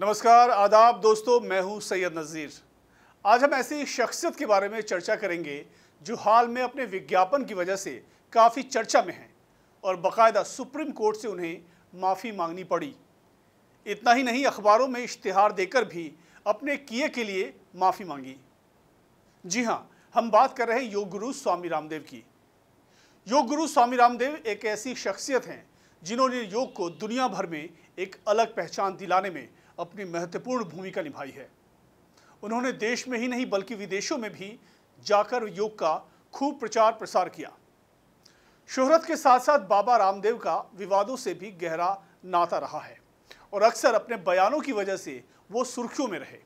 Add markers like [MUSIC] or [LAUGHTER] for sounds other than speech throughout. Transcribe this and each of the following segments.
नमस्कार आदाब दोस्तों मैं हूं सैयद नज़ीर आज हम ऐसी शख्सियत के बारे में चर्चा करेंगे जो हाल में अपने विज्ञापन की वजह से काफ़ी चर्चा में हैं और बकायदा सुप्रीम कोर्ट से उन्हें माफ़ी मांगनी पड़ी इतना ही नहीं अखबारों में इश्तहार देकर भी अपने किए के लिए माफ़ी मांगी जी हाँ हम बात कर रहे हैं योग गुरु स्वामी रामदेव की योग गुरु स्वामी रामदेव एक ऐसी शख्सियत हैं जिन्होंने योग को दुनिया भर में एक अलग पहचान दिलाने में अपनी महत्वपूर्ण भूमिका निभाई है उन्होंने देश में ही नहीं बल्कि विदेशों में भी जाकर योग का खूब प्रचार प्रसार किया शोहरत के साथ साथ बाबा रामदेव का विवादों से भी गहरा नाता रहा है और अक्सर अपने बयानों की वजह से वो सुर्खियों में रहे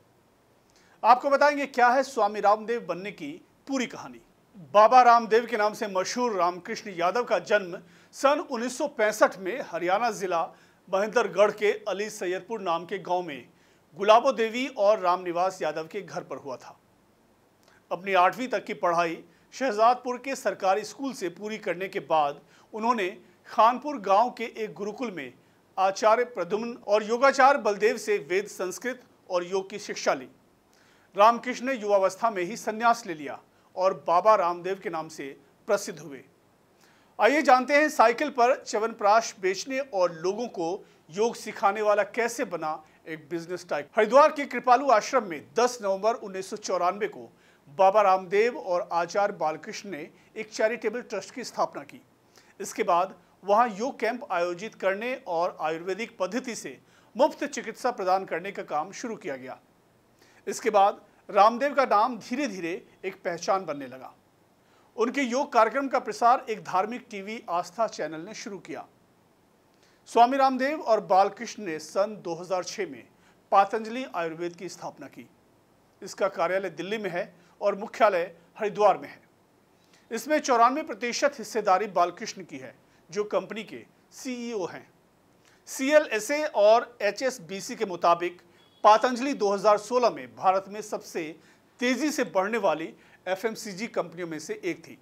आपको बताएंगे क्या है स्वामी रामदेव बनने की पूरी कहानी बाबा रामदेव के नाम से मशहूर रामकृष्ण यादव का जन्म सन उन्नीस में हरियाणा ज़िला महेंद्रगढ़ के अली सैयदपुर नाम के गांव में गुलाबो देवी और रामनिवास यादव के घर पर हुआ था अपनी आठवीं तक की पढ़ाई शहजादपुर के सरकारी स्कूल से पूरी करने के बाद उन्होंने खानपुर गांव के एक गुरुकुल में आचार्य प्रद्युम्न और योगाचार्य बलदेव से वेद संस्कृत और योग की शिक्षा ली रामकृष्ण ने युवावस्था में ही संन्यास ले लिया और बाबा रामदेव के नाम से प्रसिद्ध हुए आइए जानते हैं साइकिल पर च्यवनप्राश बेचने और लोगों को योग सिखाने वाला कैसे बना एक बिजनेस टाइप हरिद्वार के कृपालू आश्रम में 10 नवंबर उन्नीस को बाबा रामदेव और आचार्य बालकृष्ण ने एक चैरिटेबल ट्रस्ट की स्थापना की इसके बाद वहां योग कैंप आयोजित करने और आयुर्वेदिक पद्धति से मुफ्त चिकित्सा प्रदान करने का काम शुरू किया गया इसके बाद रामदेव का नाम धीरे धीरे एक पहचान बनने लगा उनके योग कार्यक्रम का प्रसार एक धार्मिक टीवी आस्था चैनल ने शुरू किया स्वामी रामदेव और बालकृष्ण ने सन 2006 में पातंजलि आयुर्वेद की स्थापना की इसका कार्यालय दिल्ली में है और मुख्यालय हरिद्वार में है इसमें चौरानवे प्रतिशत हिस्सेदारी बालकृष्ण की है जो कंपनी के सीईओ e हैं सीएलएसए और एचएसबीसी के मुताबिक पातंजलि 2016 में भारत में सबसे तेजी से बढ़ने वाली एफएमसीजी कंपनियों में से एक थी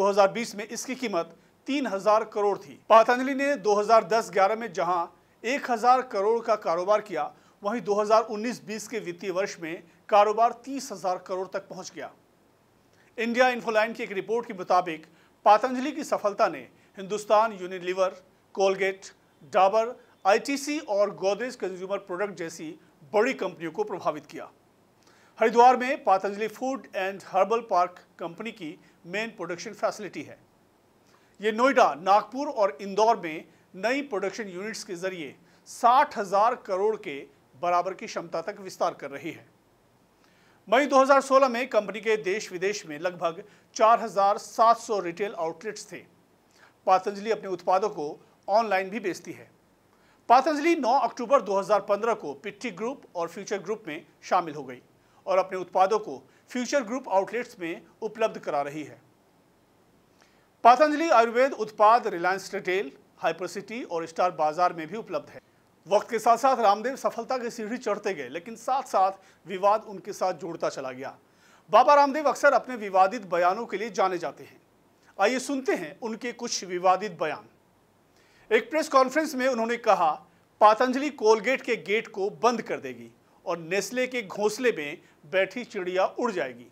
2020 में इसकी कीमत 3000 करोड़ थी पातंजलि ने 2010-11 में जहां 1000 करोड़ का कारोबार किया वहीं 2019-20 के वित्तीय वर्ष में कारोबार 30000 करोड़ तक पहुंच गया इंडिया इन्फोलाइन की एक रिपोर्ट के मुताबिक पातंजलि की सफलता ने Hindustan Unilever Colgate Dabur ITC और गोदरेज कंज्यूमर प्रोडक्ट जैसी बड़ी कंपनियों को प्रभावित किया हरिद्वार में Patanjali food and herbal park company की मेन प्रोडक्शन फैसिलिटी है ये नोएडा नागपुर और इंदौर में नई प्रोडक्शन यूनिट्स के जरिए साठ हजार करोड़ के बराबर की क्षमता तक विस्तार कर रही है मई 2016 में कंपनी के देश विदेश में लगभग 4,700 रिटेल आउटलेट्स थे पातंजलि अपने उत्पादों को ऑनलाइन भी बेचती है पातंजलि 9 अक्टूबर 2015 को पिट्टी ग्रुप और फ्यूचर ग्रुप में शामिल हो गई और अपने उत्पादों को फ्यूचर ग्रुप आउटलेट्स में उपलब्ध करा रही है पातंजलि आयुर्वेद उत्पाद रिलायंस रिटेल सिटी और स्टार बाजार में भी उपलब्ध है वक्त के साथ साथ रामदेव सफलता की सीढ़ी चढ़ते गए लेकिन साथ साथ विवाद उनके साथ जोड़ता चला गया बाबा रामदेव अक्सर अपने विवादित बयानों के लिए जाने जाते हैं आइए सुनते हैं उनके कुछ विवादित बयान एक प्रेस कॉन्फ्रेंस में उन्होंने कहा पातंजलि कोलगेट के गेट को बंद कर देगी और नेस्ले के घोंसले में बैठी चिड़िया उड़ जाएगी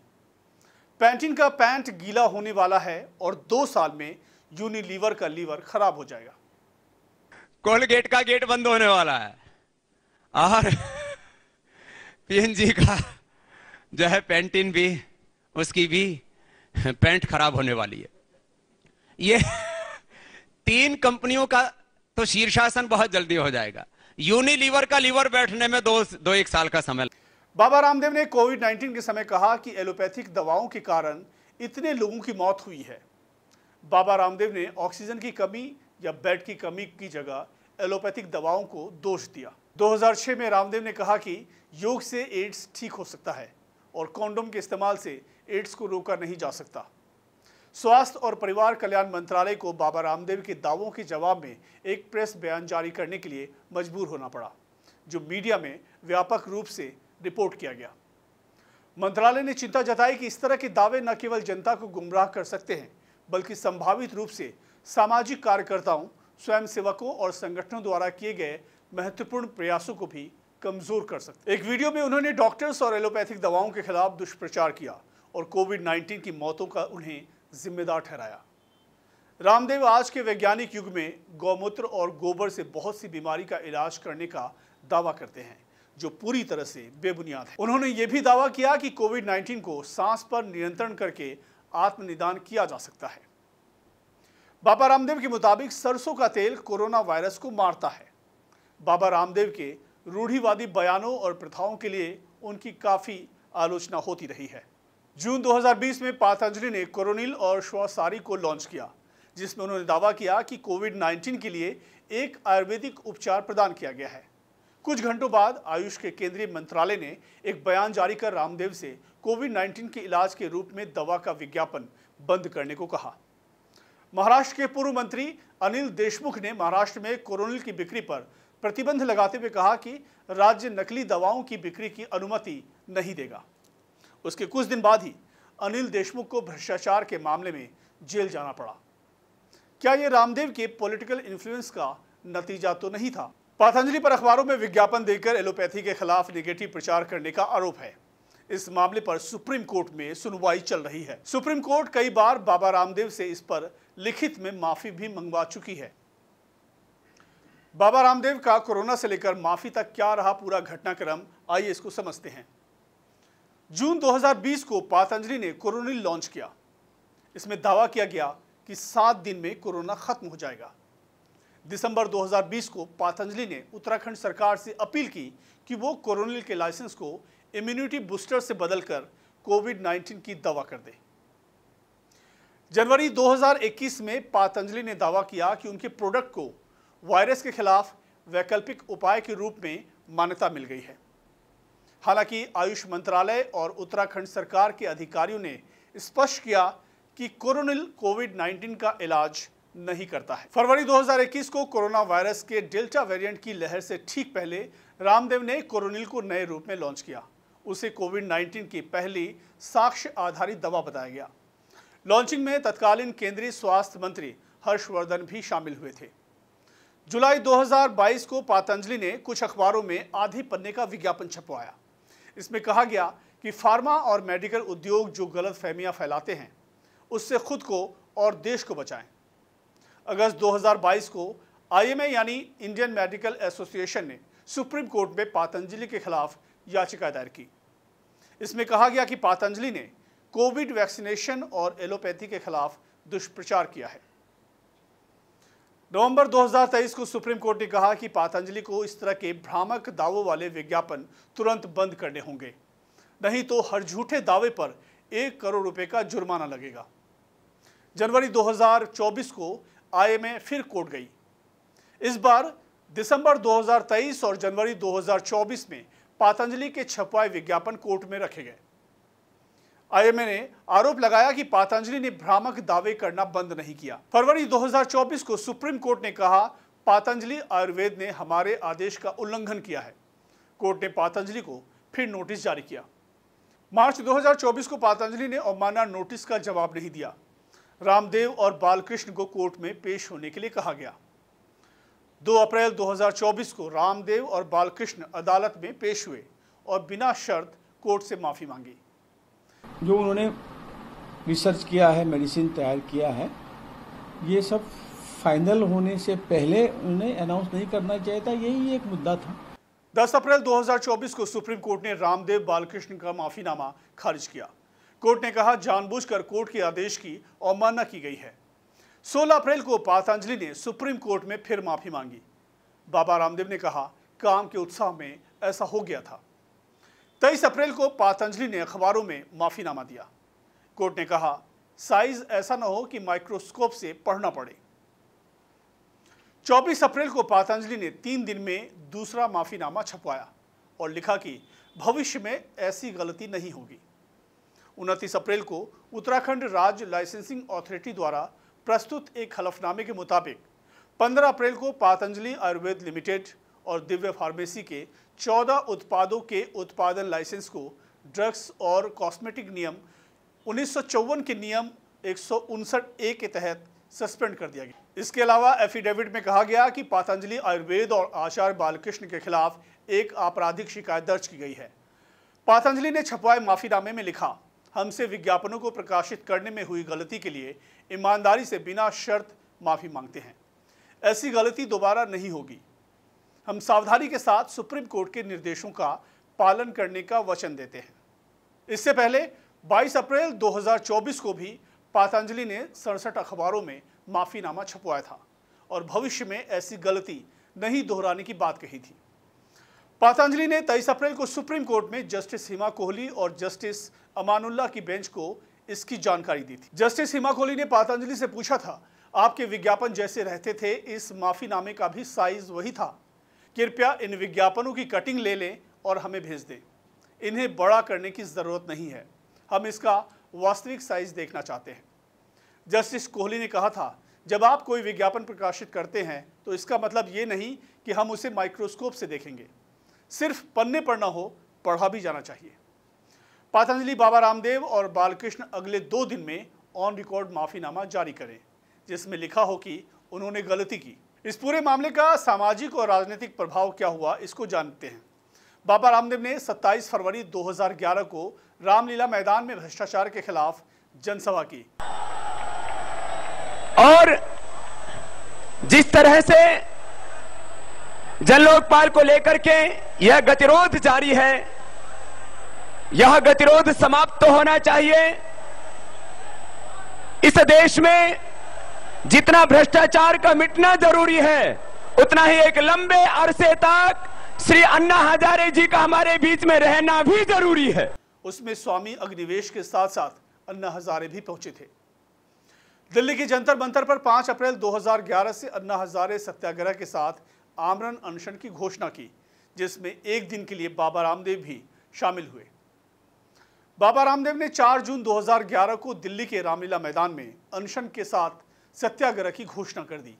पैंटिन का पैंट गीला होने वाला है और दो साल में यूनिलीवर का लीवर खराब हो जाएगा कोलगेट का गेट बंद होने वाला है और पीएनजी का जो है पैंटिन भी उसकी भी पैंट खराब होने वाली है ये [LAUGHS] तीन कंपनियों का तो शीर्षासन बहुत जल्दी हो जाएगा यूनिलीवर का लीवर बैठने में दो दो एक साल का समय बाबा रामदेव ने कोविड 19 के समय कहा कि एलोपैथिक दवाओं के कारण इतने लोगों की मौत हुई है बाबा रामदेव ने ऑक्सीजन की कमी या बेड की कमी की जगह एलोपैथिक दवाओं को दोष दिया 2006 में रामदेव ने कहा कि योग से एड्स ठीक हो सकता है और कॉन्डोम के इस्तेमाल से एड्स को रोका नहीं जा सकता स्वास्थ्य और परिवार कल्याण मंत्रालय को बाबा रामदेव के दावों के जवाब में एक प्रेस बयान जारी करने के लिए मजबूर होना पड़ा जो मीडिया में व्यापक रूप से रिपोर्ट किया गया मंत्रालय ने चिंता जताई कि इस तरह के दावे न केवल जनता को गुमराह कर सकते हैं बल्कि संभावित रूप से सामाजिक कार्यकर्ताओं स्वयंसेवकों और संगठनों द्वारा किए गए महत्वपूर्ण प्रयासों को भी कमजोर कर सकते एक वीडियो में उन्होंने डॉक्टर्स और एलोपैथिक दवाओं के खिलाफ दुष्प्रचार किया और कोविड 19 की मौतों का उन्हें जिम्मेदार ठहराया रामदेव आज के वैज्ञानिक युग में गौमूत्र और गोबर से बहुत सी बीमारी का इलाज करने का दावा करते हैं जो पूरी तरह से बेबुनियाद है उन्होंने ये भी दावा किया कि कोविड 19 को सांस पर नियंत्रण करके आत्मनिदान किया जा सकता है बाबा रामदेव के मुताबिक सरसों का तेल कोरोना वायरस को मारता है बाबा रामदेव के रूढ़िवादी बयानों और प्रथाओं के लिए उनकी काफ़ी आलोचना होती रही है जून 2020 में पातंजलि ने कोरोनिल और श्वासारी को लॉन्च किया जिसमें उन्होंने दावा किया कि कोविड 19 के लिए एक आयुर्वेदिक उपचार प्रदान किया गया है कुछ घंटों बाद आयुष के केंद्रीय मंत्रालय ने एक बयान जारी कर रामदेव से कोविड 19 के इलाज के रूप में दवा का विज्ञापन बंद करने को कहा महाराष्ट्र के पूर्व मंत्री अनिल देशमुख ने महाराष्ट्र में कोरोनिल की बिक्री पर प्रतिबंध लगाते हुए कहा कि राज्य नकली दवाओं की बिक्री की अनुमति नहीं देगा उसके कुछ दिन बाद ही अनिल देशमुख को भ्रष्टाचार के मामले में जेल जाना पड़ा क्या ये रामदेव के पॉलिटिकल इन्फ्लुएंस का नतीजा तो नहीं था पतंजलि पर अखबारों में विज्ञापन देकर एलोपैथी के खिलाफ निगेटिव प्रचार करने का आरोप है इस मामले पर सुप्रीम कोर्ट में सुनवाई चल रही है सुप्रीम कोर्ट कई बार बाबा रामदेव से इस पर लिखित में माफी भी मंगवा चुकी है बाबा रामदेव का कोरोना से लेकर माफी तक क्या रहा पूरा घटनाक्रम आइए इसको समझते हैं जून 2020 को पातंजलि ने कोरोनिल लॉन्च किया इसमें दावा किया गया कि सात दिन में कोरोना खत्म हो जाएगा दिसंबर 2020 को पातंजलि ने उत्तराखंड सरकार से अपील की कि वो कोरोनिल के लाइसेंस को इम्यूनिटी बूस्टर से बदलकर कोविड 19 की दवा कर दे जनवरी 2021 में पातंजलि ने दावा किया कि उनके प्रोडक्ट को वायरस के खिलाफ वैकल्पिक उपाय के रूप में मान्यता मिल गई है हालांकि आयुष मंत्रालय और उत्तराखंड सरकार के अधिकारियों ने स्पष्ट किया कि कोरोनिल कोविड 19 का इलाज नहीं करता है फरवरी 2021 को कोरोना वायरस के डेल्टा वेरिएंट की लहर से ठीक पहले रामदेव ने कोरोनिल को नए रूप में लॉन्च किया उसे कोविड 19 की पहली साक्ष्य आधारित दवा बताया गया लॉन्चिंग में तत्कालीन केंद्रीय स्वास्थ्य मंत्री हर्षवर्धन भी शामिल हुए थे जुलाई 2022 को पातंजलि ने कुछ अखबारों में आधे पन्ने का विज्ञापन छपवाया इसमें कहा गया कि फार्मा और मेडिकल उद्योग जो गलत फहमियाँ फैलाते हैं उससे खुद को और देश को बचाएं अगस्त 2022 को आईएमए यानी इंडियन मेडिकल एसोसिएशन ने सुप्रीम कोर्ट में पातंजलि के खिलाफ याचिका दायर की इसमें कहा गया कि पातंजलि ने कोविड वैक्सीनेशन और एलोपैथी के खिलाफ दुष्प्रचार किया है नवंबर 2023 को सुप्रीम कोर्ट ने कहा कि पातंजलि को इस तरह के भ्रामक दावों वाले विज्ञापन तुरंत बंद करने होंगे नहीं तो हर झूठे दावे पर एक करोड़ रुपए का जुर्माना लगेगा जनवरी 2024 को आई आईएमए फिर कोर्ट गई इस बार दिसंबर 2023 और जनवरी 2024 में पातंजलि के छपवाए विज्ञापन कोर्ट में रखे गए आईएमए ने आरोप लगाया कि पातंजलि ने भ्रामक दावे करना बंद नहीं किया फरवरी 2024 को सुप्रीम कोर्ट ने कहा पातंजलि आयुर्वेद ने हमारे आदेश का उल्लंघन किया है कोर्ट ने पातंजलि को फिर नोटिस जारी किया मार्च 2024 को पातंजलि ने अवमाना नोटिस का जवाब नहीं दिया रामदेव और बालकृष्ण को कोर्ट में पेश होने के लिए कहा गया 2 अप्रैल 2024 को रामदेव और बालकृष्ण अदालत में पेश हुए और बिना शर्त कोर्ट से माफ़ी मांगी जो उन्होंने रिसर्च किया है मेडिसिन तैयार किया है ये सब फाइनल होने से पहले उन्हें अनाउंस नहीं करना चाहिए था यही एक मुद्दा था 10 अप्रैल 2024 को सुप्रीम कोर्ट ने रामदेव बालकृष्ण का माफीनामा खारिज किया कोर्ट ने कहा जानबूझकर कोर्ट के आदेश की अवमानना की गई है 16 अप्रैल को पातंजलि ने सुप्रीम कोर्ट में फिर माफी मांगी बाबा रामदेव ने कहा काम के उत्साह में ऐसा हो गया था तेईस अप्रैल को पातंजलि ने अखबारों में माफीनामा दिया कोर्ट ने कहा साइज ऐसा ना हो कि माइक्रोस्कोप से पढ़ना पड़े 24 अप्रैल को पातंजलि ने तीन दिन में दूसरा माफीनामा छपवाया और लिखा कि भविष्य में ऐसी गलती नहीं होगी उनतीस अप्रैल को उत्तराखंड राज्य लाइसेंसिंग अथॉरिटी द्वारा प्रस्तुत एक हलफनामे के मुताबिक 15 अप्रैल को पातंजलि आयुर्वेद लिमिटेड और दिव्य फार्मेसी के चौदह उत्पादों के उत्पादन लाइसेंस को ड्रग्स और कॉस्मेटिक नियम उन्नीस के नियम एक ए के तहत सस्पेंड कर दिया गया इसके अलावा एफिडेविट में कहा गया कि पातंजलि आयुर्वेद और आचार्य बालकृष्ण के खिलाफ एक आपराधिक शिकायत दर्ज की गई है पातंजलि ने छपवाए माफीनामे में लिखा हमसे विज्ञापनों को प्रकाशित करने में हुई गलती के लिए ईमानदारी से बिना शर्त माफ़ी मांगते हैं ऐसी गलती दोबारा नहीं होगी हम सावधानी के साथ सुप्रीम कोर्ट के निर्देशों का पालन करने का वचन देते हैं इससे पहले 22 अप्रैल 2024 को भी पातंजलि ने सड़सठ अखबारों में माफीनामा छपवाया था और भविष्य में ऐसी गलती नहीं दोहराने की बात कही थी पातंजलि ने 23 अप्रैल को सुप्रीम कोर्ट में जस्टिस हिमा कोहली और जस्टिस अमानुल्ला की बेंच को इसकी जानकारी दी थी जस्टिस हिमा कोहली ने पातंजलि से पूछा था आपके विज्ञापन जैसे रहते थे इस माफीनामे का भी साइज वही था कृपया इन विज्ञापनों की कटिंग ले लें और हमें भेज दें इन्हें बड़ा करने की ज़रूरत नहीं है हम इसका वास्तविक साइज देखना चाहते हैं जस्टिस कोहली ने कहा था जब आप कोई विज्ञापन प्रकाशित करते हैं तो इसका मतलब ये नहीं कि हम उसे माइक्रोस्कोप से देखेंगे सिर्फ पन्ने पर ना हो पढ़ा भी जाना चाहिए पातंजलि बाबा रामदेव और बालकृष्ण अगले दो दिन में ऑन रिकॉर्ड माफ़ीनामा जारी करें जिसमें लिखा हो कि उन्होंने गलती की इस पूरे मामले का सामाजिक और राजनीतिक प्रभाव क्या हुआ इसको जानते हैं बाबा रामदेव ने 27 फरवरी 2011 को रामलीला मैदान में भ्रष्टाचार के खिलाफ जनसभा की और जिस तरह से जन लोकपाल को लेकर के यह गतिरोध जारी है यह गतिरोध समाप्त तो होना चाहिए इस देश में जितना भ्रष्टाचार का मिटना जरूरी है उतना ही एक लंबे अरसे तक श्री अन्ना हजारे जी का हमारे बीच में रहना भी जरूरी है उसमें स्वामी अग्निवेश के साथ साथ अन्ना हजारे भी पहुंचे थे दिल्ली के जंतर मंतर पर 5 अप्रैल 2011 से अन्ना हजारे सत्याग्रह के साथ आमरण अनशन की घोषणा की जिसमें एक दिन के लिए बाबा रामदेव भी शामिल हुए बाबा रामदेव ने 4 जून 2011 को दिल्ली के रामलीला मैदान में अनशन के साथ सत्याग्रह की घोषणा कर दी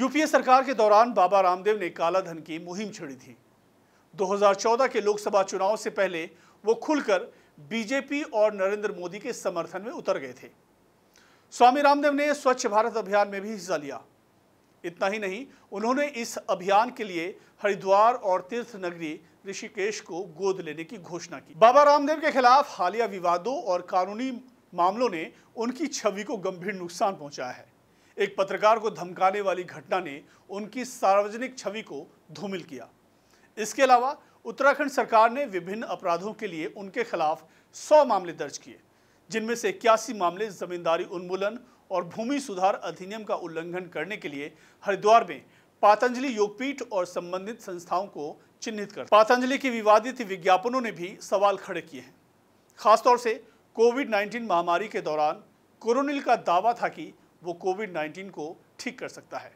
यूपीए सरकार के दौरान बाबा रामदेव ने काला धन की मुहिम छेड़ी थी 2014 के लोकसभा चुनाव से पहले वो खुलकर बीजेपी और नरेंद्र मोदी के समर्थन में उतर गए थे स्वामी रामदेव ने स्वच्छ भारत अभियान में भी हिस्सा लिया इतना ही नहीं उन्होंने इस अभियान के लिए हरिद्वार और तीर्थ नगरी ऋषिकेश को गोद लेने की घोषणा की बाबा रामदेव के खिलाफ हालिया विवादों और कानूनी मामलों ने उनकी छवि को गंभीर नुकसान पहुंचाया है एक पत्रकार को धमकाने वाली घटना ने उनकी सार्वजनिक छवि को धूमिल किया इसके अलावा उत्तराखंड सरकार ने विभिन्न अपराधों के लिए उनके खिलाफ सौ मामले दर्ज किए जिनमें से इक्यासी मामले जमींदारी उन्मूलन और भूमि सुधार अधिनियम का उल्लंघन करने के लिए हरिद्वार में पातंजलि योगपीठ और संबंधित संस्थाओं को चिन्हित कर पातंजलि के विवादित विज्ञापनों ने भी सवाल खड़े किए हैं खासतौर से कोविड 19 महामारी के दौरान कोरोनिल का दावा था कि वो कोविड 19 को ठीक कर सकता है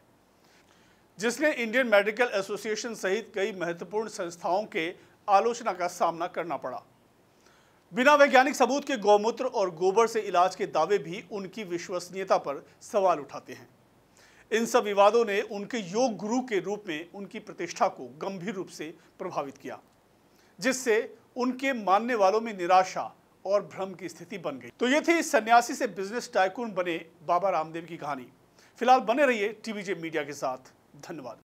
जिसने इंडियन मेडिकल एसोसिएशन सहित कई महत्वपूर्ण संस्थाओं के आलोचना का सामना करना पड़ा बिना वैज्ञानिक सबूत के गौमूत्र और गोबर से इलाज के दावे भी उनकी विश्वसनीयता पर सवाल उठाते हैं इन सब विवादों ने उनके योग गुरु के रूप में उनकी प्रतिष्ठा को गंभीर रूप से प्रभावित किया जिससे उनके मानने वालों में निराशा और भ्रम की स्थिति बन गई तो ये थी सन्यासी से बिजनेस टाइकून बने बाबा रामदेव की कहानी फिलहाल बने रहिए टीवीजे मीडिया के साथ धन्यवाद